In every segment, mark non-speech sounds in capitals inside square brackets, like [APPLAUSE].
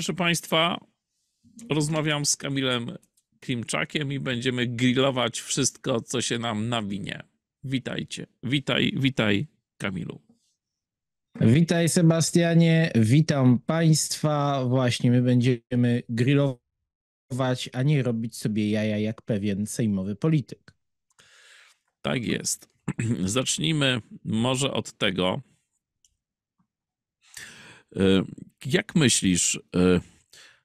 Proszę Państwa, rozmawiam z Kamilem Klimczakiem i będziemy grillować wszystko, co się nam nawinie. Witajcie. Witaj, witaj, Kamilu. Witaj, Sebastianie. Witam Państwa. Właśnie my będziemy grillować, a nie robić sobie jaja jak pewien sejmowy polityk. Tak jest. [CLEARS THROAT] Zacznijmy może od tego, y, jak myślisz, y,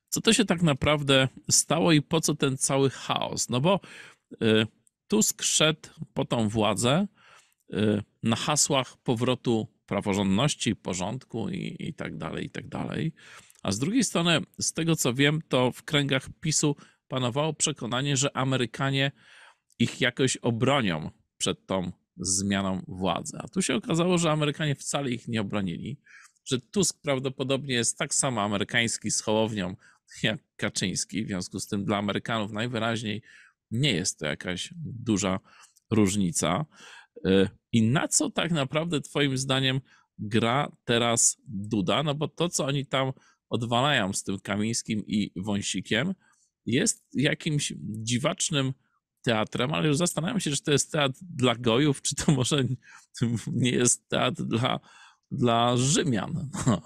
co to się tak naprawdę stało i po co ten cały chaos? No bo y, Tusk szedł po tą władzę y, na hasłach powrotu praworządności, porządku i, i tak dalej, i tak dalej. A z drugiej strony, z tego co wiem, to w kręgach PiSu panowało przekonanie, że Amerykanie ich jakoś obronią przed tą zmianą władzy. A tu się okazało, że Amerykanie wcale ich nie obronili że Tusk prawdopodobnie jest tak samo amerykański z Hołownią jak Kaczyński. W związku z tym dla Amerykanów najwyraźniej nie jest to jakaś duża różnica. Y, I na co tak naprawdę Twoim zdaniem gra teraz Duda? No bo to, co oni tam odwalają z tym Kamińskim i Wąsikiem, jest jakimś dziwacznym teatrem, ale już zastanawiam się, czy to jest teatr dla gojów, czy to może [LAUGHS] nie jest teatr dla dla Rzymian. [LAUGHS]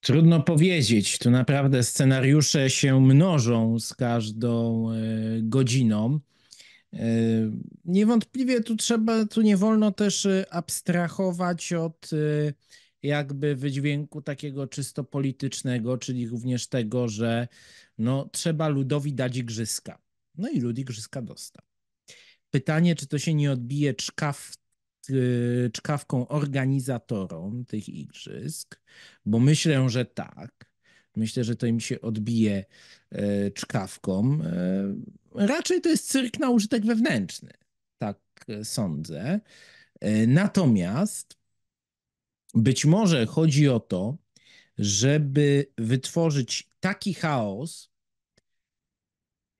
Trudno powiedzieć. Tu naprawdę scenariusze się mnożą z każdą e, godziną. E, niewątpliwie tu trzeba, tu nie wolno też e, abstrahować od jakby wydźwięku takiego czysto politycznego, czyli również tego, że no, trzeba ludowi dać igrzyska. No i lud igrzyska dostał. Pytanie, czy to się nie odbije czkaw Y, czkawką organizatorom tych igrzysk, bo myślę, że tak. Myślę, że to im się odbije e, czkawką. E, raczej to jest cyrk na użytek wewnętrzny, tak e, sądzę. Natomiast być może chodzi o to, żeby wytworzyć taki chaos,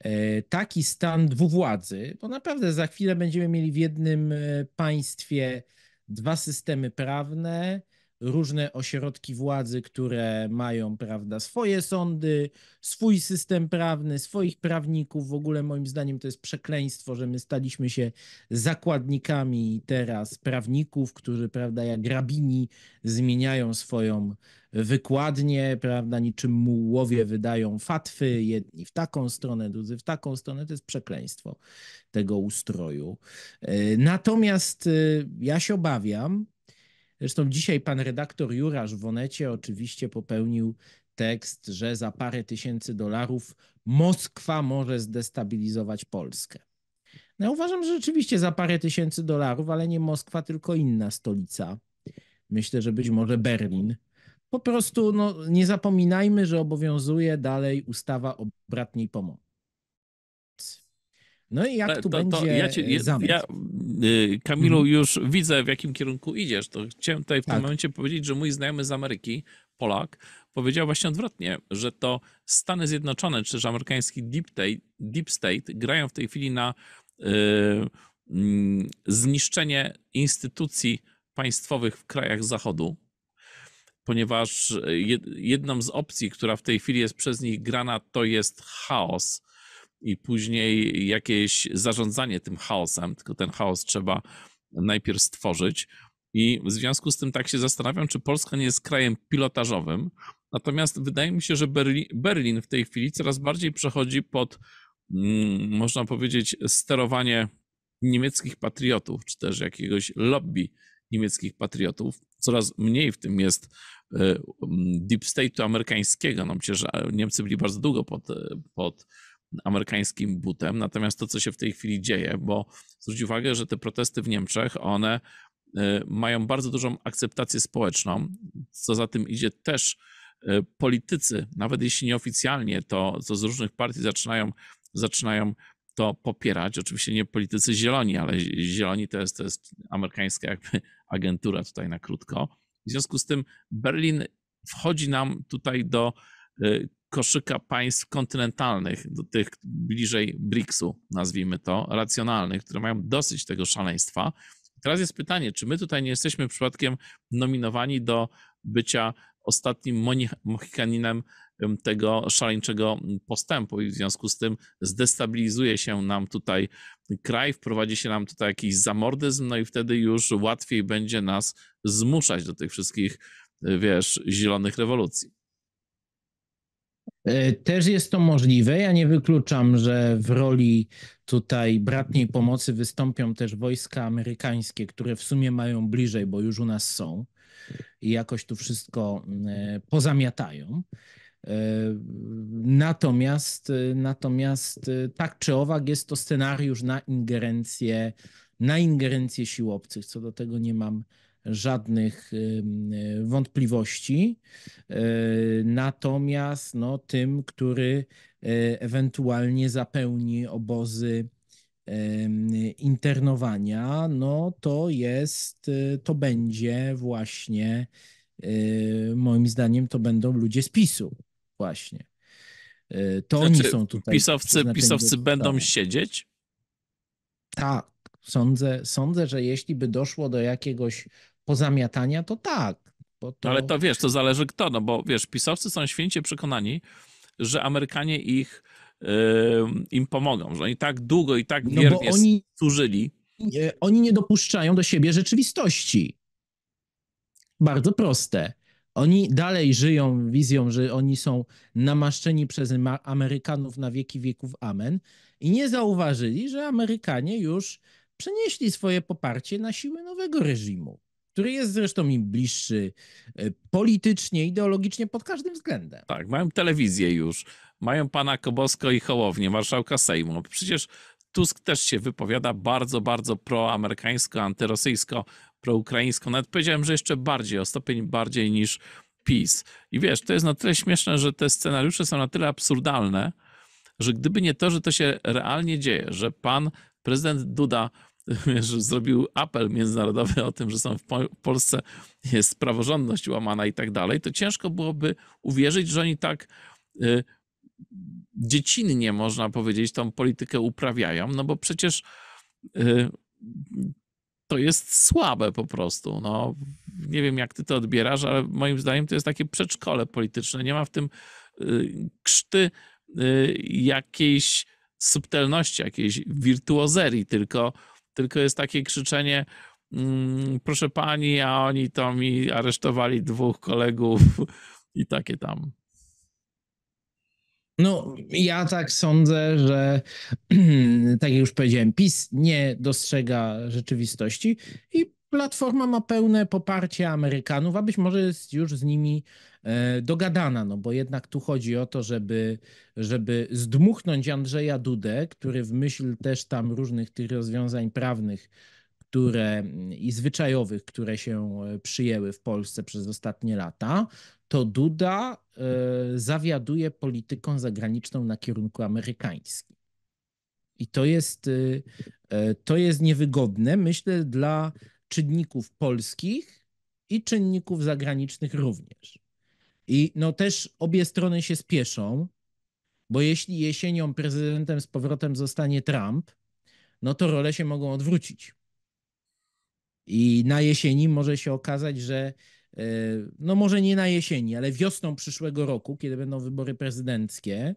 E, taki stan dwuwładzy, bo naprawdę za chwilę będziemy mieli w jednym e, państwie dwa systemy prawne, różne ośrodki władzy, które mają prawda, swoje sądy, swój system prawny, swoich prawników. W ogóle moim zdaniem to jest przekleństwo, że my staliśmy się zakładnikami teraz prawników, którzy prawda, jak rabini zmieniają swoją wykładnie, prawda, niczym mułowie wydają fatwy, jedni w taką stronę, drudzy w taką stronę, to jest przekleństwo tego ustroju. E, natomiast e, ja się obawiam, zresztą dzisiaj pan redaktor Jurasz w Onecie oczywiście popełnił tekst, że za parę tysięcy dolarów Moskwa może zdestabilizować Polskę. No ja uważam, że rzeczywiście za parę tysięcy dolarów, ale nie Moskwa, tylko inna stolica. Myślę, że być może Berlin po prostu no, nie zapominajmy, że obowiązuje dalej ustawa o bratniej pomocy. No i jak e, tu to, będzie to ja, cię, ja y, Kamilu, mhm. już widzę, w jakim kierunku idziesz. To chciałem tutaj w tak. tym momencie powiedzieć, że mój znajomy z Ameryki, Polak, powiedział właśnie odwrotnie, że to Stany Zjednoczone, czy też amerykański Deep State, Deep State grają w tej chwili na y, y, zniszczenie instytucji państwowych w krajach Zachodu, ponieważ e, jedną z opcji, która w tej chwili jest przez nich grana, to jest chaos i później jakieś zarządzanie tym chaosem, tylko ten chaos trzeba najpierw stworzyć. I w związku z tym tak się zastanawiam, czy Polska nie jest krajem pilotażowym. Natomiast wydaje mi się, że Berlin, Berlin w tej chwili coraz bardziej przechodzi pod, mm, można powiedzieć, sterowanie niemieckich patriotów, czy też jakiegoś lobby niemieckich patriotów. Coraz mniej w tym jest e, deep state'u amerykańskiego. No przecież e, Niemcy byli bardzo długo pod, e, pod amerykańskim butem. Natomiast to, co się w tej chwili dzieje, bo zwróć uwagę, że te protesty w Niemczech, one mają bardzo dużą akceptację społeczną. Co za tym idzie, też politycy, nawet jeśli nieoficjalnie, to, to z różnych partii zaczynają, zaczynają to popierać. Oczywiście nie politycy zieloni, ale zieloni to jest, to jest amerykańska jakby [LAUGHS] agentura tutaj na krótko. W związku z tym Berlin wchodzi nam tutaj do y, koszyka państw kontynentalnych, do tych bliżej BRICS-u, nazwijmy to, racjonalnych, które mają dosyć tego szaleństwa. Teraz jest pytanie, czy my tutaj nie jesteśmy przypadkiem nominowani do bycia ostatnim Mohikaninem tego szaleńczego postępu i w związku z tym zdestabilizuje się nam tutaj kraj, wprowadzi się nam tutaj jakiś zamordyzm, no i wtedy już łatwiej będzie nas zmuszać do tych wszystkich, e, wiesz, zielonych rewolucji. E, też jest to możliwe. Ja nie wykluczam, że w roli tutaj bratniej pomocy wystąpią też wojska amerykańskie, które w sumie mają bliżej, bo już u nas są i jakoś tu wszystko e, pozamiatają. Yy, natomiast, yy, natomiast yy, tak czy owak jest to scenariusz na ingerencję, na ingerencję sił obcych. Co do tego nie mam żadnych wątpliwości. Natomiast no, tym, który ewentualnie zapełni obozy internowania, no to jest, to będzie właśnie moim zdaniem to będą ludzie z PiSu. Właśnie. E, to znaczy, oni są tutaj. Pisowcy, znaczy pisowcy będą tak. siedzieć? Tak. Sądzę, sądzę, że jeśli by doszło do jakiegoś pozamiatania, to tak. To... Ale to wiesz, to zależy kto, no bo wiesz, pisowcy są święcie przekonani, że Amerykanie ich yy, im pomogą, że oni tak długo i tak no wiernie no oni, służyli. Oni nie dopuszczają do siebie rzeczywistości. Bardzo proste. Oni dalej żyją wizją, że oni są namaszczeni przez Amerykanów na wieki wieków Amen i nie zauważyli, że Amerykanie już przenieśli swoje poparcie na siły nowego reżimu, który jest zresztą im bliższy e, politycznie, ideologicznie pod każdym względem. Tak, mają telewizję już, mają pana Kobosko i Hołownię, marszałka Sejmu. No przecież Tusk też się wypowiada bardzo, bardzo proamerykańsko, antyrosyjsko, proukraińsko. Nawet powiedziałem, że jeszcze bardziej, o stopień bardziej niż PiS. I wiesz, to jest na tyle śmieszne, że te scenariusze są na tyle absurdalne, że gdyby nie to, że to się realnie dzieje, że pan prezydent Duda [LAUGHS] wiesz, zrobił apel międzynarodowy o tym, że są w, po w Polsce jest praworządność łamana i tak dalej, to ciężko byłoby uwierzyć, że oni tak. Y, dziecinnie, można powiedzieć, tą politykę uprawiają, no bo przecież y, to jest słabe po prostu. No, nie wiem, jak ty to odbierasz, ale moim zdaniem to jest takie przedszkole polityczne. Nie ma w tym y, krzty y, jakiejś subtelności, jakiejś wirtuozerii, tylko, tylko jest takie krzyczenie mm, proszę pani, a oni to mi aresztowali dwóch kolegów [LAUGHS] i takie tam. No, ja tak sądzę, że [CLEARS THROAT] tak jak już powiedziałem, PiS nie dostrzega rzeczywistości i platforma ma pełne poparcie Amerykanów, a być może jest już z nimi e, dogadana, no bo jednak tu chodzi o to, żeby, żeby zdmuchnąć Andrzeja Dudę, który w myśl też tam różnych tych rozwiązań prawnych które mm, i zwyczajowych, które się e, przyjęły w Polsce przez ostatnie lata, to Duda e, zawiaduje polityką zagraniczną na kierunku amerykańskim. I to jest, y, e, to jest niewygodne, myślę, dla czynników polskich i czynników zagranicznych również. I no też obie strony się spieszą, bo jeśli jesienią prezydentem z powrotem zostanie Trump, no to role się mogą odwrócić. I na jesieni może się okazać, że e, no może nie na jesieni, ale wiosną przyszłego roku, kiedy będą wybory prezydenckie,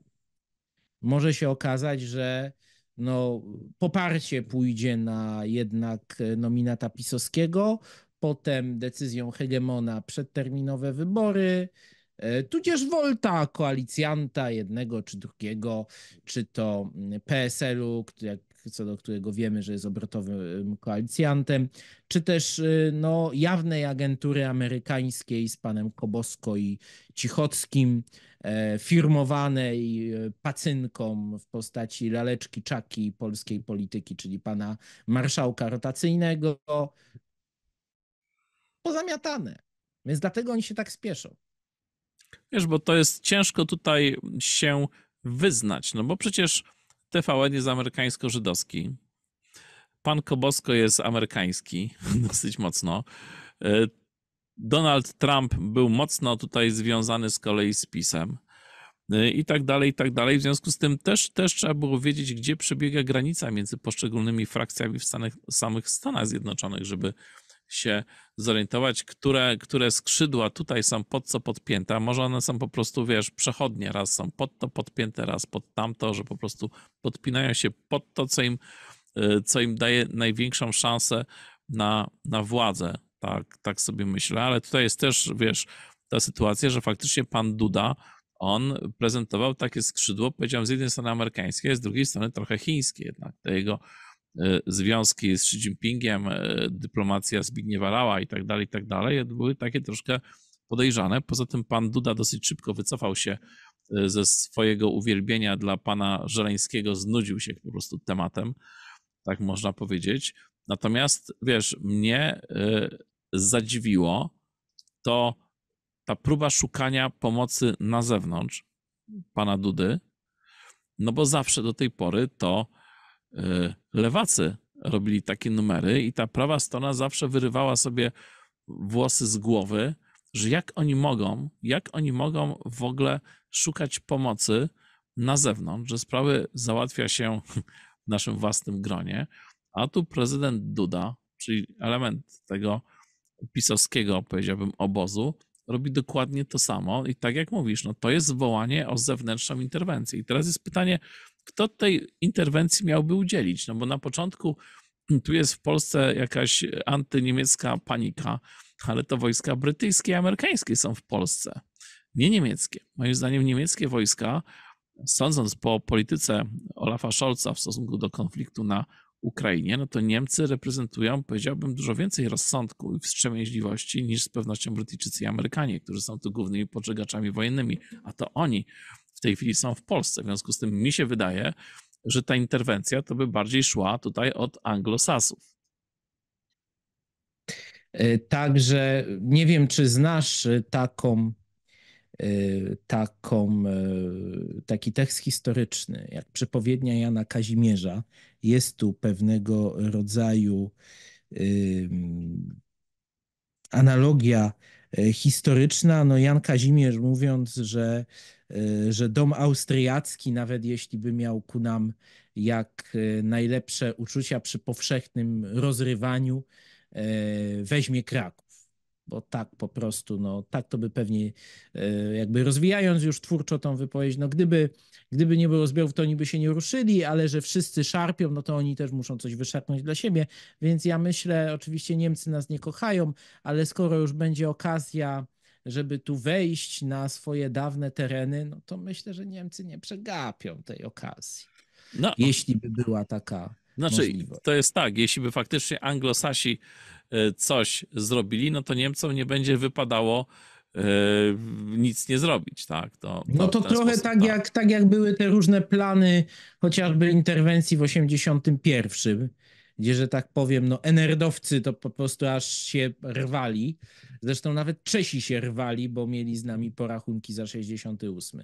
może się okazać, że no, poparcie pójdzie na jednak nominata pisowskiego, potem decyzją hegemona przedterminowe wybory, e, tudzież wolta koalicjanta jednego czy drugiego, czy to PSL-u, jak co do którego wiemy, że jest obrotowym koalicjantem, czy też y, no, jawnej agentury amerykańskiej z panem Kobosko i Cichockim, e, firmowanej y, pacynką w postaci laleczki czaki polskiej polityki, czyli pana marszałka rotacyjnego, pozamiatane. Więc dlatego oni się tak spieszą. Wiesz, bo to jest ciężko tutaj się wyznać, no bo przecież TVN jest amerykańsko-żydowski. Pan Kobosko jest amerykański, [LAUGHS] dosyć mocno. E, Donald Trump był mocno tutaj związany z kolei z PiSem e, i tak dalej, i tak dalej. W związku z tym też, też trzeba było wiedzieć, gdzie przebiega granica między poszczególnymi frakcjami w Stanach, samych Stanach Zjednoczonych, żeby się zorientować, które, które skrzydła tutaj są pod co podpięte, a może one są po prostu, wiesz, przechodnie, raz są pod to podpięte, raz pod tamto, że po prostu podpinają się pod to, co im, y, co im daje największą szansę na, na władzę. Tak, tak sobie myślę, ale tutaj jest też, wiesz, ta sytuacja, że faktycznie pan Duda, on prezentował takie skrzydło, powiedziałem, z jednej strony amerykańskie, z drugiej strony trochę chińskie jednak. Te jego Y, związki z Xi Jinpingiem, y, dyplomacja Zbigniewa Lała i tak dalej, i tak dalej, były takie troszkę podejrzane. Poza tym pan Duda dosyć szybko wycofał się y, ze swojego uwielbienia dla pana Żeleńskiego, znudził się po prostu tematem, tak można powiedzieć. Natomiast wiesz, mnie zadziwiło to ta próba szukania pomocy na zewnątrz pana Dudy, no bo zawsze do tej pory to Y, lewacy robili takie numery i ta prawa strona zawsze wyrywała sobie włosy z głowy, że jak oni mogą, jak oni mogą w ogóle szukać pomocy na zewnątrz, że sprawy załatwia się w naszym własnym gronie, a tu prezydent Duda, czyli element tego pisowskiego, powiedziałbym, obozu, robi dokładnie to samo i tak jak mówisz, no to jest wołanie o zewnętrzną interwencję. I teraz jest pytanie, kto tej interwencji miałby udzielić? No bo na początku mm, tu jest w Polsce jakaś antyniemiecka panika, ale to wojska brytyjskie i amerykańskie są w Polsce, nie niemieckie. Moim zdaniem niemieckie wojska, sądząc po polityce Olafa Scholza w stosunku do konfliktu na Ukrainie, no to Niemcy reprezentują, powiedziałbym, dużo więcej rozsądku i wstrzemięźliwości niż z pewnością Brytyjczycy i Amerykanie, którzy są tu głównymi podżegaczami wojennymi, a to oni w tej chwili są w Polsce. W związku z tym mi się wydaje, że ta interwencja to by bardziej szła tutaj od anglosasów. E, także nie wiem, czy znasz e, taką, e, taką, taki tekst historyczny, jak przepowiednia Jana Kazimierza. Jest tu pewnego rodzaju analogia E, historyczna. No Jan Kazimierz mówiąc, że, e, że dom austriacki, nawet jeśli by miał ku nam jak e, najlepsze uczucia przy powszechnym rozrywaniu, weźmie Kraków bo tak po prostu, no tak to by pewnie, jakby rozwijając już twórczo tą wypowiedź, no gdyby Gdyby nie było zbiorów, to oni by się nie ruszyli, ale że wszyscy szarpią, no to oni też muszą coś wyszarpnąć dla siebie. Więc ja myślę, oczywiście Niemcy nas nie kochają, ale skoro już będzie okazja, żeby tu wejść na swoje dawne tereny, no to myślę, że Niemcy nie przegapią tej okazji. No. Jeśli by była taka. Znaczy, możliwość. to jest tak, jeśli by faktycznie anglosasi e, coś zrobili, no to Niemcom nie będzie wypadało Y, nic nie zrobić, tak? To, to no to trochę sposób, tak, tak, Jak, tak jak były te różne plany chociażby interwencji w 81, gdzie, że tak powiem, no enerdowcy to po prostu aż się rwali. Zresztą nawet Czesi się rwali, bo mieli z nami porachunki za 68.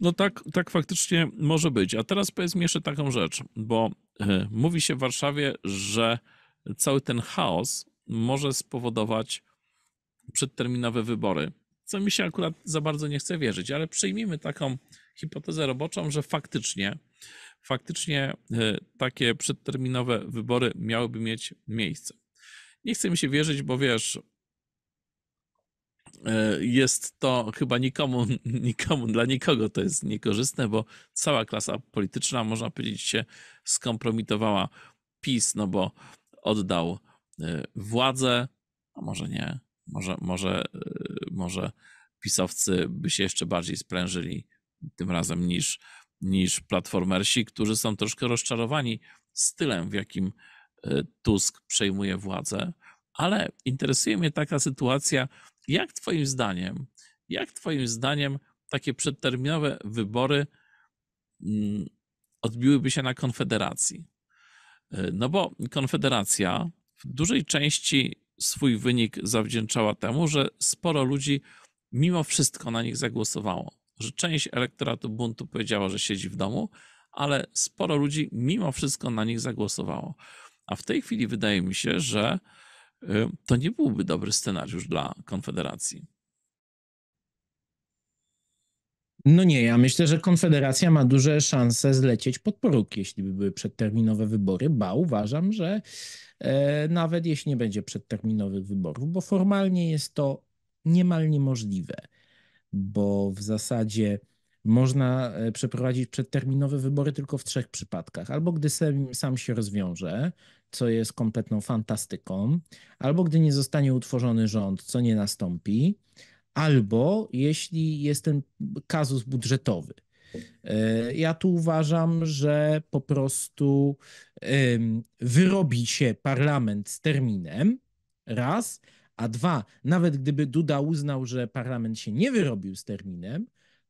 No tak, tak faktycznie może być. A teraz powiedzmy jeszcze taką rzecz, bo e, mówi się w Warszawie, że cały ten chaos może spowodować przedterminowe wybory, co mi się akurat za bardzo nie chce wierzyć, ale przyjmijmy taką hipotezę roboczą, że faktycznie, faktycznie e, takie przedterminowe wybory miałyby mieć miejsce. Nie chcę mi się wierzyć, bo wiesz, e, jest to chyba nikomu, [LAUGHS] nikomu, dla nikogo to jest niekorzystne, bo cała klasa polityczna, można powiedzieć, się skompromitowała PiS, no bo oddał e, władzę, a może nie, może, może, y, może pisowcy by się jeszcze bardziej sprężyli tym razem niż, niż platformersi, którzy są troszkę rozczarowani stylem, w jakim y, Tusk przejmuje władzę. Ale interesuje mnie taka sytuacja, jak Twoim zdaniem, jak Twoim zdaniem takie przedterminowe wybory mm, odbiłyby się na Konfederacji? Y, no bo Konfederacja w dużej części swój wynik zawdzięczała temu, że sporo ludzi mimo wszystko na nich zagłosowało. Że część elektoratu buntu powiedziała, że siedzi w domu, ale sporo ludzi mimo wszystko na nich zagłosowało. A w tej chwili wydaje mi się, że y, to nie byłby dobry scenariusz dla Konfederacji. No nie, ja myślę, że Konfederacja ma duże szanse zlecieć pod próg, jeśli by były przedterminowe wybory, ba uważam, że e, nawet jeśli nie będzie przedterminowych wyborów, bo formalnie jest to niemal niemożliwe, bo w zasadzie można e, przeprowadzić przedterminowe wybory tylko w trzech przypadkach. Albo gdy sam, sam się rozwiąże, co jest kompletną fantastyką, albo gdy nie zostanie utworzony rząd, co nie nastąpi, albo jeśli jest ten kazus budżetowy. E, ja tu uważam, że po prostu wyrobi się parlament z terminem, raz, a dwa, nawet gdyby Duda uznał, że parlament się nie wyrobił z terminem,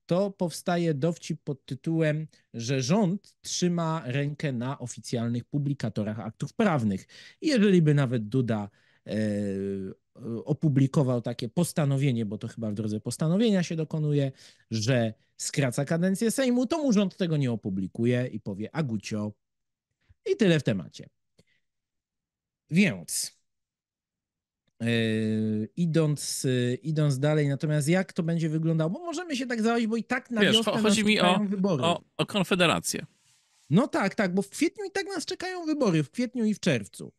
to powstaje dowcip pod tytułem, że rząd trzyma rękę na oficjalnych publikatorach aktów prawnych. Jeżeli by nawet Duda E, opublikował takie postanowienie, bo to chyba w drodze postanowienia się dokonuje, że skraca kadencję Sejmu, to mu rząd tego nie opublikuje i powie agucio. I tyle w temacie. Więc yy, idąc, yy, idąc dalej, natomiast jak to będzie wyglądało? Bo możemy się tak zająć, bo i tak na Wiesz, wiosnę chodzi mi o, wybory. O, o konfederację. No tak, tak, bo w kwietniu i tak nas czekają wybory, w kwietniu i w czerwcu.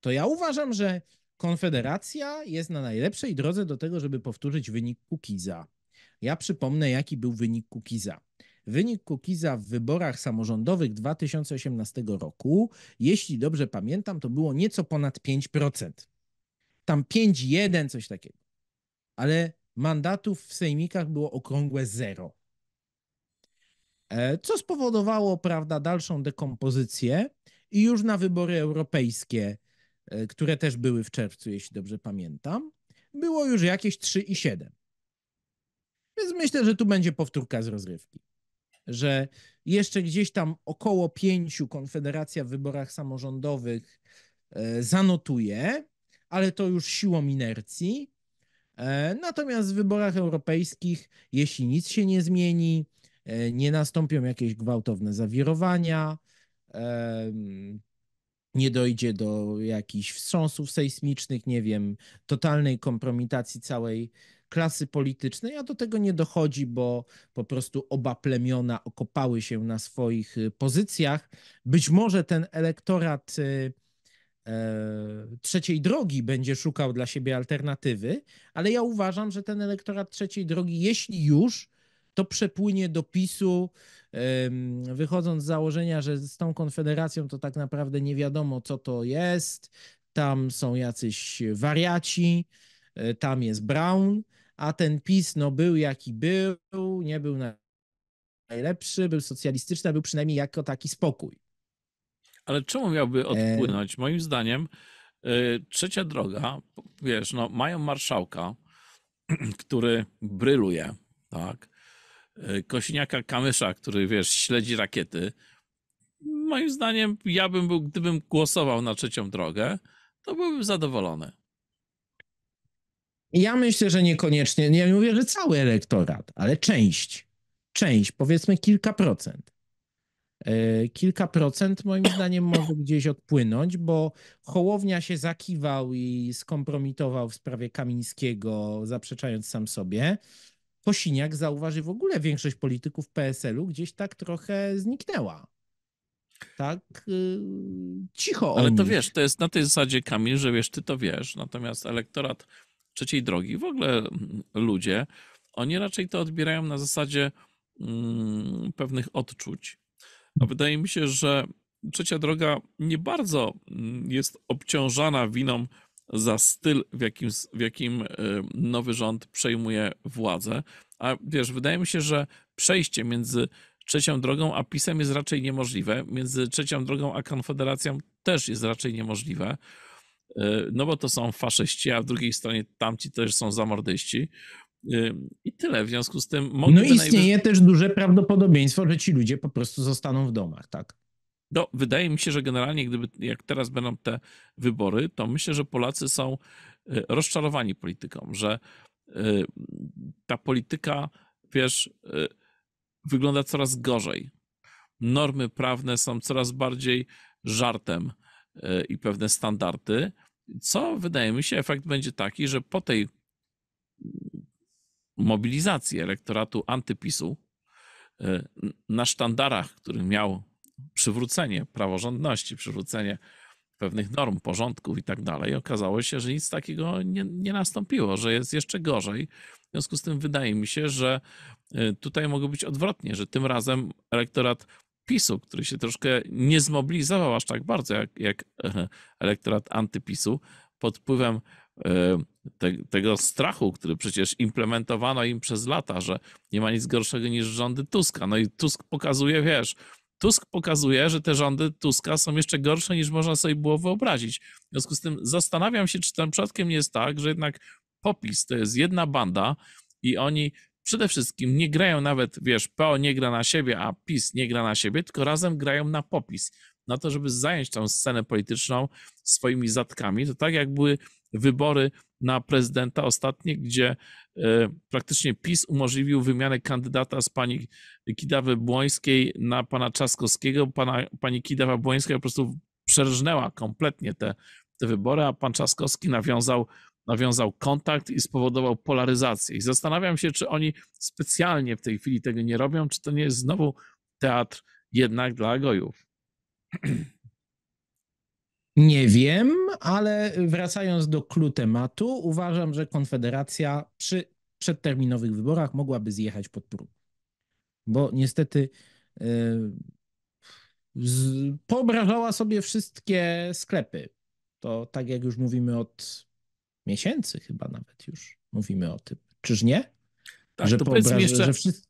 To ja uważam, że Konfederacja jest na najlepszej drodze do tego, żeby powtórzyć wynik Kukiza. Ja przypomnę, jaki był wynik Kukiza. Wynik Kukiza w wyborach samorządowych 2018 roku, jeśli dobrze pamiętam, to było nieco ponad 5%. Tam 5,1 coś takiego. Ale mandatów w sejmikach było okrągłe zero. E, co spowodowało, prawda, dalszą dekompozycję i już na wybory europejskie E, które też były w czerwcu, jeśli dobrze pamiętam, było już jakieś 3,7. Więc myślę, że tu będzie powtórka z rozrywki. Że jeszcze gdzieś tam około pięciu Konfederacja w wyborach samorządowych e, zanotuje, ale to już siłą inercji. E, natomiast w wyborach europejskich, jeśli nic się nie zmieni, nie nastąpią jakieś gwałtowne zawirowania, nie dojdzie do jakichś wstrząsów sejsmicznych, nie wiem, totalnej kompromitacji całej klasy politycznej, a do tego nie dochodzi, bo po prostu oba plemiona okopały się na swoich y, pozycjach. Być może ten elektorat y, e, trzeciej drogi będzie szukał dla siebie alternatywy, ale ja uważam, że ten elektorat trzeciej drogi, jeśli już, to przepłynie do PiSu, wychodząc z założenia, że z tą konfederacją to tak naprawdę nie wiadomo, co to jest. Tam są jacyś wariaci, e, tam jest Brown, a ten PiS no, był jaki był, nie był najlepszy, był socjalistyczny, a był przynajmniej jako taki spokój. Ale czemu miałby e, odpłynąć? Moim zdaniem e, trzecia droga, wiesz, no, mają marszałka, [CLEARS THROAT] który bryluje, tak? E, Kośniaka Kamysza, który wiesz, śledzi rakiety. Moim zdaniem, ja bym był, gdybym głosował na trzecią drogę, to byłbym zadowolony. Ja myślę, że niekoniecznie. Nie mówię, że cały elektorat, ale część. Część, powiedzmy kilka procent. E, kilka procent moim [COUGHS] zdaniem może gdzieś odpłynąć, bo Hołownia się zakiwał i skompromitował w sprawie Kamińskiego, zaprzeczając sam sobie. Posiniak zauważy w ogóle większość polityków PSL-u gdzieś tak trochę zniknęła. Tak y, cicho. Ale to nich. wiesz, to jest na tej zasadzie, Kamil, że wiesz, ty to wiesz, natomiast elektorat trzeciej drogi, w ogóle mm, ludzie, oni raczej to odbierają na zasadzie mm, pewnych odczuć. A wydaje mi się, że trzecia droga nie bardzo mm, jest obciążana winą za styl, w jakim, w jakim y, nowy rząd przejmuje władzę. A wiesz, wydaje mi się, że przejście między trzecią drogą a PiSem jest raczej niemożliwe, między trzecią drogą a Konfederacją też jest raczej niemożliwe, y, no bo to są faszyści, a w drugiej stronie tamci też są zamordyści. Y, I tyle. W związku z tym. No istnieje też duże prawdopodobieństwo, że ci ludzie po prostu zostaną w domach, tak? No, wydaje mi się, że generalnie, gdyby jak teraz będą te wybory, to myślę, że Polacy są e, rozczarowani polityką, że e, ta polityka, wiesz, e, wygląda coraz gorzej. Normy prawne są coraz bardziej żartem i pewne standardy, co wydaje mi się, efekt będzie taki, że po tej mobilizacji elektoratu antypisu na sztandarach, który miał przywrócenie praworządności, przywrócenie pewnych norm, porządków i tak dalej. Okazało się, że nic takiego nie, nie nastąpiło, że jest jeszcze gorzej. W związku z tym wydaje mi się, że y, tutaj mogło być odwrotnie, że tym razem elektorat PiSu, który się troszkę nie zmobilizował aż tak bardzo jak, jak e, elektorat antypisu pod wpływem e, te, tego strachu, który przecież implementowano im przez lata, że nie ma nic gorszego niż rządy Tuska. No i Tusk pokazuje, wiesz, Tusk pokazuje, że te rządy Tuska są jeszcze gorsze niż można sobie było wyobrazić. W związku z tym zastanawiam się, czy tam przypadkiem nie jest tak, że jednak popis to jest jedna banda i oni przede wszystkim nie grają nawet, wiesz, PO nie gra na siebie, a PiS nie gra na siebie, tylko razem grają na popis, na to, żeby zająć tą scenę polityczną swoimi zatkami. To tak jak były wybory na prezydenta ostatnie, gdzie e, praktycznie PiS umożliwił wymianę kandydata z pani Kidawy Błońskiej na pana Czaskowskiego. Pana, pani Kidawa Błońska po prostu przerżnęła kompletnie te, te wybory, a pan Czaskowski nawiązał nawiązał kontakt i spowodował polaryzację. I zastanawiam się, czy oni specjalnie w tej chwili tego nie robią, czy to nie jest znowu teatr jednak dla gojów. [CLEARS THROAT] Nie wiem, ale wracając do clou tematu, uważam, że Konfederacja przy przedterminowych wyborach mogłaby zjechać pod próg. Bo niestety yy, z, sobie wszystkie sklepy. To tak jak już mówimy od miesięcy chyba nawet już mówimy o tym. Czyż nie? Tak, że to powiedz mi jeszcze... Że wszyscy...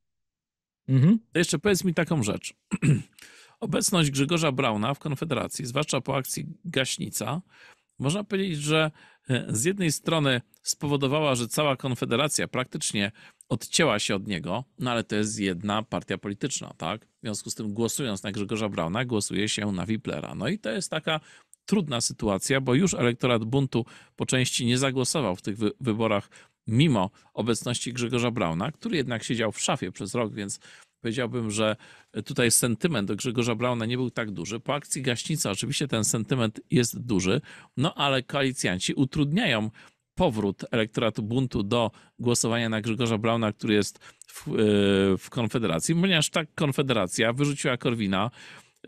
mhm. To jeszcze powiedz mi taką rzecz. [CLEARS THROAT] [CLEARS THROAT] Obecność Grzegorza Brauna w Konfederacji, zwłaszcza po akcji Gaśnica, można powiedzieć, że e, z jednej strony spowodowała, że cała Konfederacja praktycznie odcięła się od niego, no ale to jest jedna partia polityczna, tak? W związku z tym głosując na Grzegorza Brauna, głosuje się na Wiplera. No i to jest taka trudna sytuacja, bo już elektorat buntu po części nie zagłosował w tych wyborach mimo obecności Grzegorza Brauna, który jednak siedział w szafie przez rok, więc Powiedziałbym, że tutaj sentyment do Grzegorza Brauna nie był tak duży. Po akcji Gaśnica oczywiście ten sentyment jest duży, no ale koalicjanci utrudniają powrót elektoratu buntu do głosowania na Grzegorza Brauna, który jest w, e, w Konfederacji, ponieważ tak Konfederacja wyrzuciła Korwina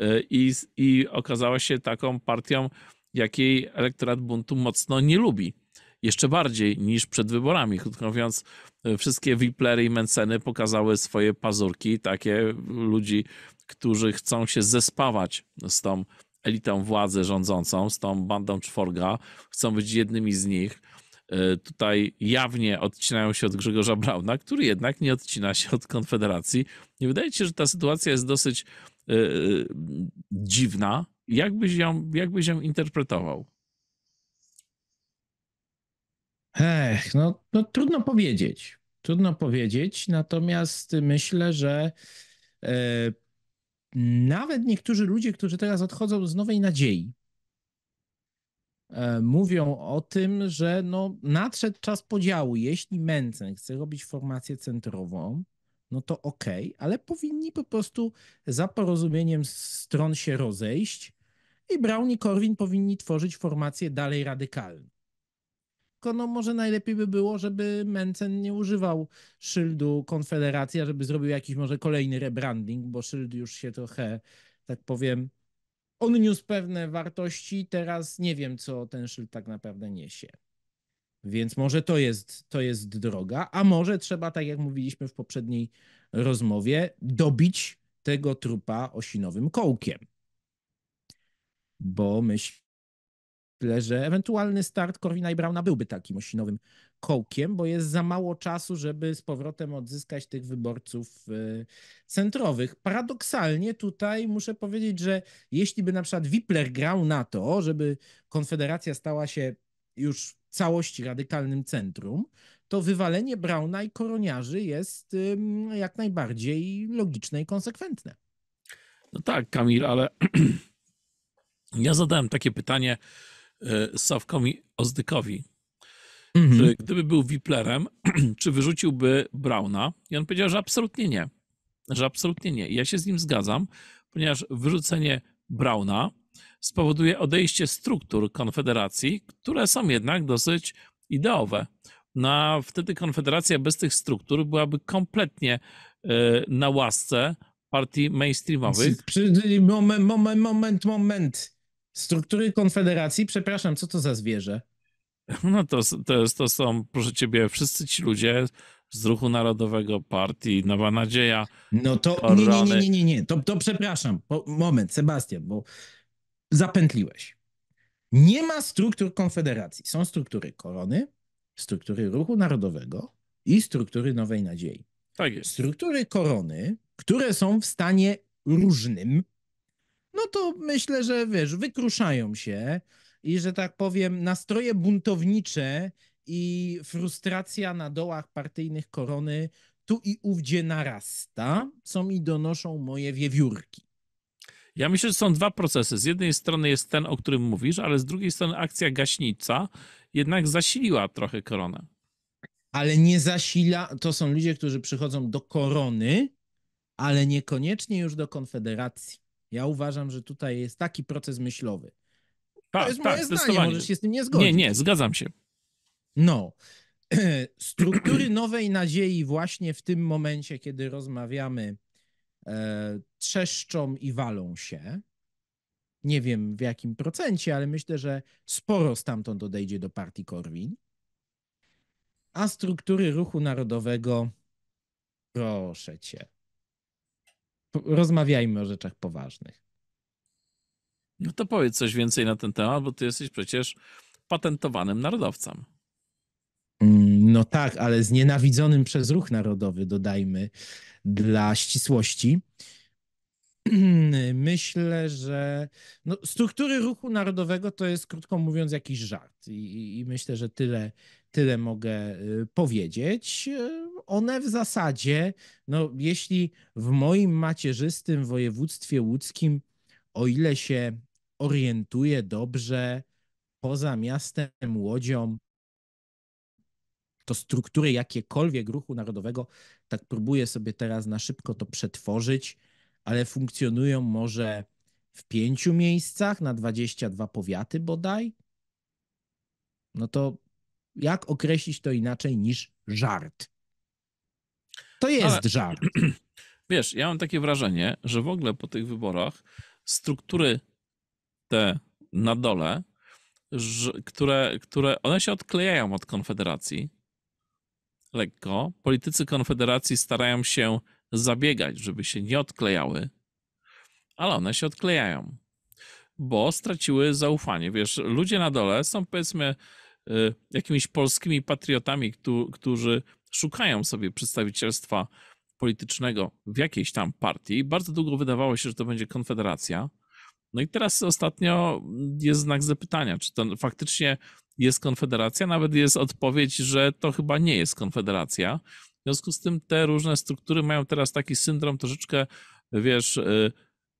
e, i, i okazała się taką partią, jakiej elektorat buntu mocno nie lubi jeszcze bardziej niż przed wyborami. Krótko mówiąc, e, wszystkie Wiplery i Menceny pokazały swoje pazurki, takie ludzi, którzy chcą się zespawać z tą elitą władzy rządzącą, z tą bandą czworga, chcą być jednymi z nich. E, tutaj jawnie odcinają się od Grzegorza Brauna, który jednak nie odcina się od Konfederacji. Nie wydaje ci się, że ta sytuacja jest dosyć yy, dziwna? Jak byś ją, jak byś ją interpretował? Ech, no, no trudno powiedzieć. Trudno powiedzieć, natomiast myślę, że e, nawet niektórzy ludzie, którzy teraz odchodzą z nowej nadziei, e, mówią o tym, że no, nadszedł czas podziału. Jeśli Mencen chce robić formację centrową, no to okej, okay, ale powinni po prostu za porozumieniem stron się rozejść i Brown i Korwin powinni tworzyć formację dalej radykalną. Tylko no może najlepiej by było, żeby Mencen nie używał szyldu Konfederacja, żeby zrobił jakiś może kolejny rebranding, bo szyld już się trochę, tak powiem, odniósł pewne wartości, teraz nie wiem, co ten szyld tak naprawdę niesie. Więc może to jest, to jest droga, a może trzeba, tak jak mówiliśmy w poprzedniej rozmowie, dobić tego trupa osinowym kołkiem. Bo myślę, Tyle, że ewentualny start Korwina i Brauna byłby takim osinowym kołkiem, bo jest za mało czasu, żeby z powrotem odzyskać tych wyborców e, centrowych. Paradoksalnie tutaj muszę powiedzieć, że jeśli by na przykład Wipler grał na to, żeby Konfederacja stała się już w całości radykalnym centrum, to wywalenie Brauna i Koroniarzy jest jak najbardziej logiczne i konsekwentne. No tak, Kamil, ale [CLEARS THROAT] ja zadałem takie pytanie E, Sawkowi Ozdykowi, mhm. że gdyby był Wiplerem, [CLEARS THROAT] czy wyrzuciłby Brauna? I on powiedział, że absolutnie nie. Że absolutnie nie. I ja się z nim zgadzam, ponieważ wyrzucenie Brauna spowoduje odejście struktur Konfederacji, które są jednak dosyć ideowe. No, wtedy Konfederacja bez tych struktur byłaby kompletnie e, na łasce partii mainstreamowych. Moment, moment, moment. Struktury Konfederacji, przepraszam, co to za zwierzę? No to, to, jest, to są, proszę ciebie, wszyscy ci ludzie z Ruchu Narodowego, Partii, Nowa Nadzieja. No to nie, nie, nie, nie, nie, nie. To, to przepraszam. Po, moment, Sebastian, bo zapętliłeś. Nie ma struktur Konfederacji. Są struktury Korony, struktury Ruchu Narodowego i struktury Nowej Nadziei. Tak jest. Struktury Korony, które są w stanie różnym, no to myślę, że wiesz, wykruszają się i że tak powiem, nastroje buntownicze i frustracja na dołach partyjnych korony tu i ówdzie narasta, co mi donoszą moje wiewiórki. Ja myślę, że są dwa procesy. Z jednej strony jest ten, o którym mówisz, ale z drugiej strony akcja gaśnica jednak zasiliła trochę koronę. Ale nie zasila, to są ludzie, którzy przychodzą do korony, ale niekoniecznie już do Konfederacji. Ja uważam, że tutaj jest taki proces myślowy. Tak, to jest tak, moje zdanie, możesz się z tym nie zgodzić. Nie, nie, zgadzam się. No. [CLEARS THROAT] Struktury nowej nadziei właśnie w tym momencie, kiedy rozmawiamy, e, trzeszczą i walą się. Nie wiem w jakim procencie, ale myślę, że sporo stamtąd odejdzie do partii Korwin. A struktury ruchu narodowego, proszę cię, rozmawiajmy o rzeczach poważnych. No to powiedz coś więcej na ten temat, bo ty jesteś przecież patentowanym narodowcem. Mm, no tak, ale znienawidzonym przez ruch narodowy, dodajmy, dla ścisłości. [CLEARS THROAT] Myślę, że no, struktury ruchu narodowego to jest, krótko mówiąc, jakiś żart. I, i myślę, że tyle tyle mogę y, powiedzieć. Y, one w zasadzie, no jeśli w moim macierzystym województwie łódzkim, o ile się orientuję dobrze, poza miastem Łodzią, to struktury jakiekolwiek ruchu narodowego, tak próbuję sobie teraz na szybko to przetworzyć, ale funkcjonują może w pięciu miejscach na 22 powiaty bodaj. No to jak określić to inaczej niż żart? To jest Ale, żart. [CLEARS THROAT] Wiesz, ja mam takie wrażenie, że w ogóle po tych wyborach struktury te na dole, które, które one się odklejają od Konfederacji lekko. Politycy Konfederacji starają się zabiegać, żeby się nie odklejały, ale one się odklejają, bo straciły zaufanie. Wiesz, ludzie na dole są powiedzmy Y, jakimiś polskimi patriotami, którzy szukają sobie przedstawicielstwa politycznego w jakiejś tam partii. Bardzo długo wydawało się, że to będzie Konfederacja. No i teraz ostatnio jest znak zapytania, czy to faktycznie jest Konfederacja. Nawet jest odpowiedź, że to chyba nie jest Konfederacja. W związku z tym te różne struktury mają teraz taki syndrom troszeczkę, wiesz, y,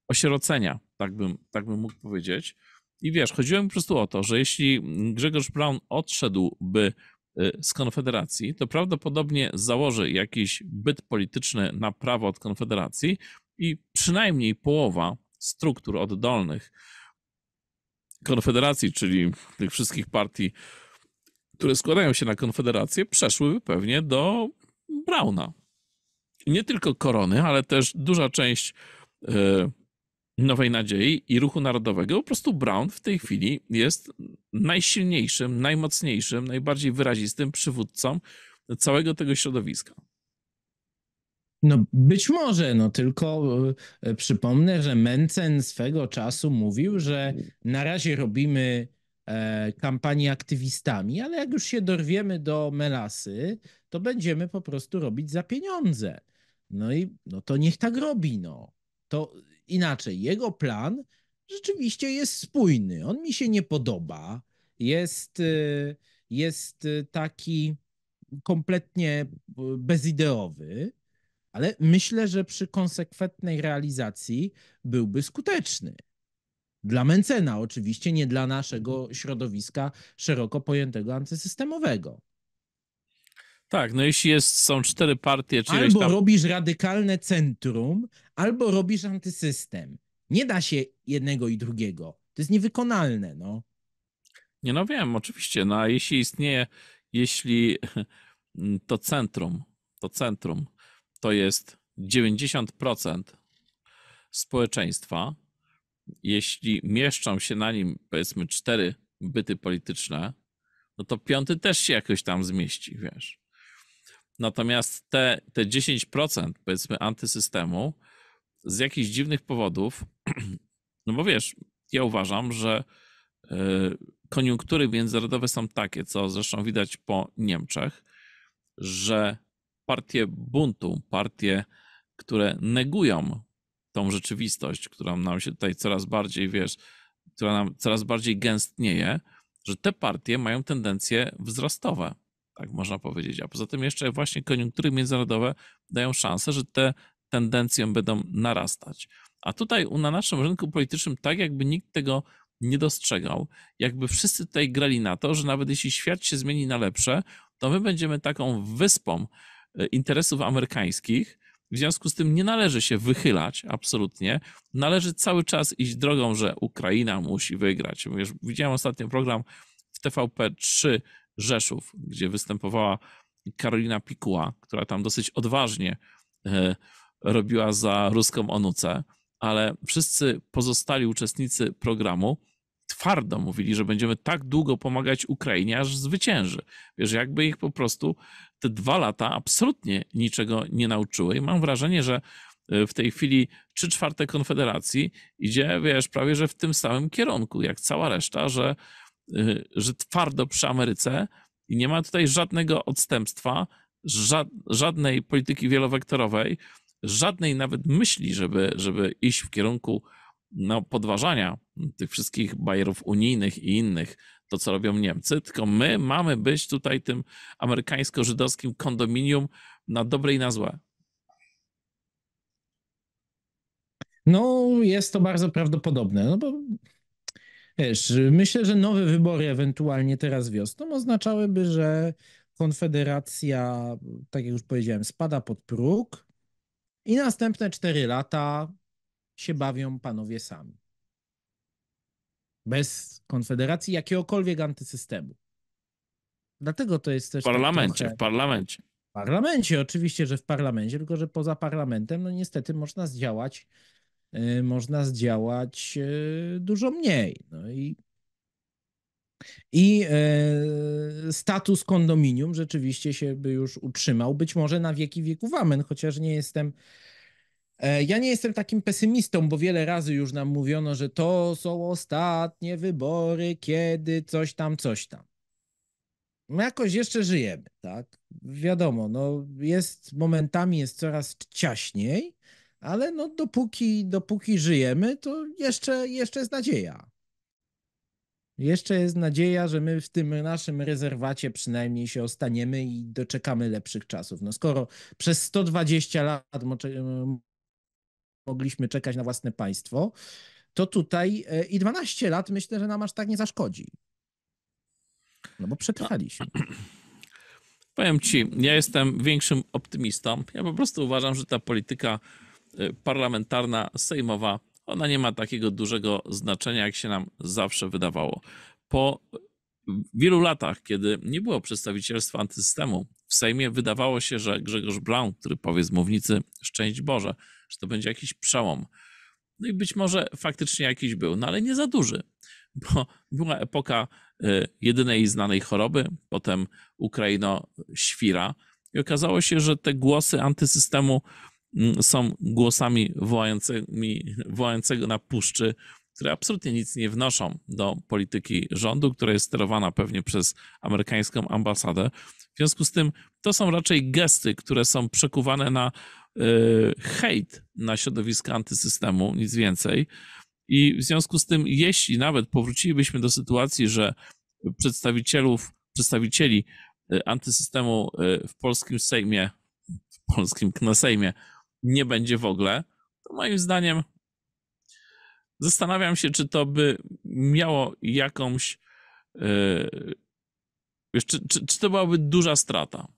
osierocenia, tak bym, tak bym mógł powiedzieć. I wiesz, chodziło mi po prostu o to, że jeśli Grzegorz Brown odszedłby y, z Konfederacji, to prawdopodobnie założy jakiś byt polityczny na prawo od Konfederacji i przynajmniej połowa struktur oddolnych Konfederacji, czyli tych wszystkich partii, które składają się na Konfederację, przeszłyby pewnie do Brauna. Nie tylko korony, ale też duża część y, Nowej Nadziei i Ruchu Narodowego, po prostu Brown w tej chwili jest najsilniejszym, najmocniejszym, najbardziej wyrazistym przywódcą całego tego środowiska. No być może, no tylko e, przypomnę, że Mencen swego czasu mówił, że na razie robimy e, kampanię aktywistami, ale jak już się dorwiemy do melasy, to będziemy po prostu robić za pieniądze. No i no to niech tak robi, no. To inaczej, jego plan rzeczywiście jest spójny. On mi się nie podoba. Jest, y, jest y, taki kompletnie y, bezideowy, ale myślę, że przy konsekwentnej realizacji byłby skuteczny. Dla Mencena oczywiście, nie dla naszego środowiska szeroko pojętego antysystemowego. Tak, no jeśli jest, są cztery partie, czyli. Albo tam... robisz radykalne centrum, albo robisz antysystem. Nie da się jednego i drugiego. To jest niewykonalne, no. Nie no wiem, oczywiście. No a jeśli istnieje, jeśli [LAUGHS] to centrum, to centrum to jest 90% społeczeństwa, jeśli mieszczą się na nim powiedzmy cztery byty polityczne, no to piąty też się jakoś tam zmieści, wiesz. Natomiast te, te 10% powiedzmy antysystemu z jakichś dziwnych powodów, [CLEARS THROAT] no bo wiesz, ja uważam, że e, koniunktury międzynarodowe są takie, co zresztą widać po Niemczech, że partie buntu, partie, które negują tą rzeczywistość, która nam się tutaj coraz bardziej, wiesz, która nam coraz bardziej gęstnieje, że te partie mają tendencje wzrostowe tak można powiedzieć. A poza tym jeszcze właśnie koniunktury międzynarodowe dają szansę, że te tendencje będą narastać. A tutaj na naszym rynku politycznym tak jakby nikt tego nie dostrzegał, jakby wszyscy tutaj grali na to, że nawet jeśli świat się zmieni na lepsze, to my będziemy taką wyspą e, interesów amerykańskich. W związku z tym nie należy się wychylać absolutnie. Należy cały czas iść drogą, że Ukraina musi wygrać. widziałem ostatnio program w TVP3 Rzeszów, gdzie występowała Karolina Pikuła, która tam dosyć odważnie e, robiła za ruską onucę, ale wszyscy pozostali uczestnicy programu twardo mówili, że będziemy tak długo pomagać Ukrainie, aż zwycięży. Wiesz, jakby ich po prostu te dwa lata absolutnie niczego nie nauczyły i mam wrażenie, że e, w tej chwili trzy czwarte Konfederacji idzie, wiesz, prawie że w tym samym kierunku, jak cała reszta, że Y, że twardo przy Ameryce i nie ma tutaj żadnego odstępstwa, żadnej polityki wielowektorowej, żadnej nawet myśli, żeby, żeby iść w kierunku no, podważania tych wszystkich bajerów unijnych i innych, to co robią Niemcy, tylko my mamy być tutaj tym amerykańsko-żydowskim kondominium na dobre i na złe. No, jest to bardzo prawdopodobne, no bo Wiesz, myślę, że nowe wybory ewentualnie teraz wiosną oznaczałyby, że Konfederacja, tak jak już powiedziałem, spada pod próg i następne cztery lata się bawią panowie sami. Bez Konfederacji jakiegokolwiek antysystemu. Dlatego to jest też. W tak parlamencie, trochę... w parlamencie. W parlamencie, oczywiście, że w parlamencie, tylko że poza parlamentem, no niestety można zdziałać Y, można zdziałać y, dużo mniej. No i, i e, status kondominium rzeczywiście się by już utrzymał, być może na wieki wieków amen, chociaż nie jestem e, ja nie jestem takim pesymistą, bo wiele razy już nam mówiono, że to są ostatnie wybory, kiedy coś tam, coś tam. My no jakoś jeszcze żyjemy, tak? Wiadomo, no jest momentami jest coraz ciaśniej, ale no dopóki, dopóki żyjemy, to jeszcze, jeszcze jest nadzieja. Jeszcze jest nadzieja, że my w tym naszym rezerwacie przynajmniej się ostaniemy i doczekamy lepszych czasów. No skoro przez 120 lat mogliśmy czekać na własne państwo, to tutaj e, i 12 lat myślę, że nam aż tak nie zaszkodzi. No bo przetrwaliśmy. Powiem ci, ja jestem większym optymistą. Ja po prostu uważam, że ta polityka Y, parlamentarna, sejmowa, ona nie ma takiego dużego znaczenia, jak się nam zawsze wydawało. Po wielu latach, kiedy nie było przedstawicielstwa antysystemu w Sejmie, wydawało się, że Grzegorz Blaun, który powie z mównicy szczęść Boże, że to będzie jakiś przełom. No i być może faktycznie jakiś był, no ale nie za duży, bo była epoka y, jedynej znanej choroby, potem Ukraino-świra i okazało się, że te głosy antysystemu Mm, są głosami wołającymi, wołającego na puszczy, które absolutnie nic nie wnoszą do polityki rządu, która jest sterowana pewnie przez amerykańską ambasadę. W związku z tym to są raczej gesty, które są przekuwane na yy, hejt na środowiska antysystemu, nic więcej. I w związku z tym, jeśli nawet powrócilibyśmy do sytuacji, że przedstawicielów, przedstawicieli e, antysystemu e, w polskim Sejmie, w polskim Knesejmie nie będzie w ogóle, to moim zdaniem zastanawiam się, czy to by miało jakąś. Yy, wiesz, czy, czy, czy to byłaby duża strata?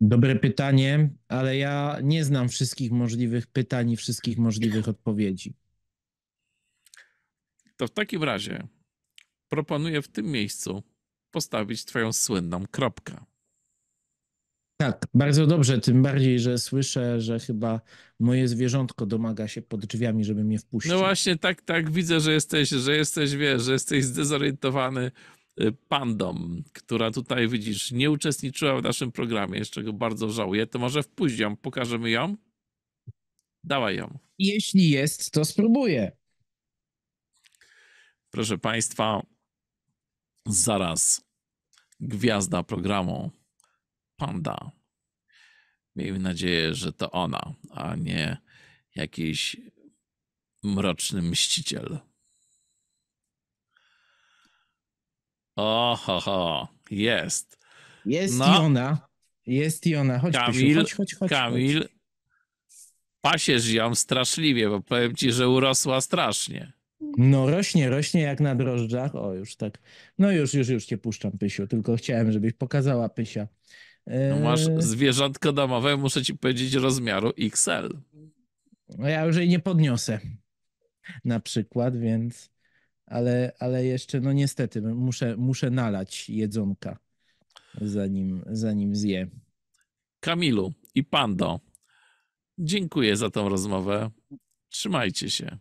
Dobre pytanie, ale ja nie znam wszystkich możliwych pytań i wszystkich możliwych odpowiedzi. To w takim razie proponuję w tym miejscu postawić twoją słynną kropkę. Tak, bardzo dobrze, tym bardziej, że słyszę, że chyba moje zwierzątko domaga się pod drzwiami, żeby mnie wpuścić. No właśnie, tak, tak, widzę, że jesteś, że jesteś, wiesz, że jesteś zdezorientowany y, pandą, która tutaj, widzisz, nie uczestniczyła w naszym programie, jeszcze czego bardzo żałuję, to może wpuść ją, pokażemy ją? Dawaj ją. Jeśli jest, to spróbuję. Proszę Państwa, zaraz gwiazda programu Panda. Miejmy nadzieję, że to ona, a nie jakiś mroczny mściciel. Oho, jest. Jest no. i ona. Jest i ona. Chodź, Kamil, chodź, chodź, chodź, Kamil, chodź. pasiesz ją straszliwie, bo powiem ci, że urosła strasznie. No rośnie, rośnie jak na drożdżach. O, już tak. No już, już, już cię puszczam, Pysiu. Tylko chciałem, żebyś pokazała Pysia. E... No eee, masz zwierzątko domowe, muszę ci powiedzieć, rozmiaru XL. No ja już jej nie podniosę. Na przykład, więc... Ale, ale jeszcze, no niestety, muszę, muszę nalać jedzonka, zanim, zanim zje. Kamilu i Pando, dziękuję za tą rozmowę. Trzymajcie się.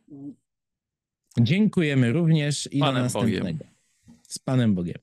Dziękujemy również i Panem do następnego. Bogiem. Z Panem Bogiem.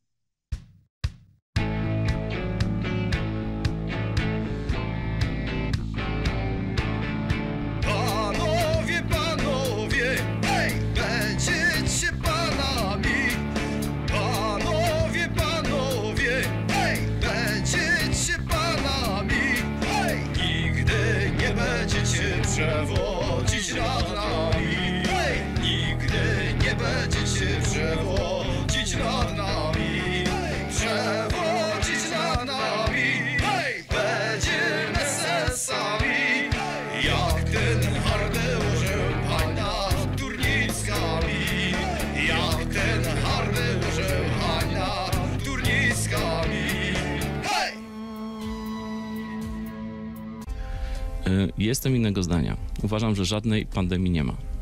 Jestem innego zdania. Uważam, że żadnej pandemii nie ma.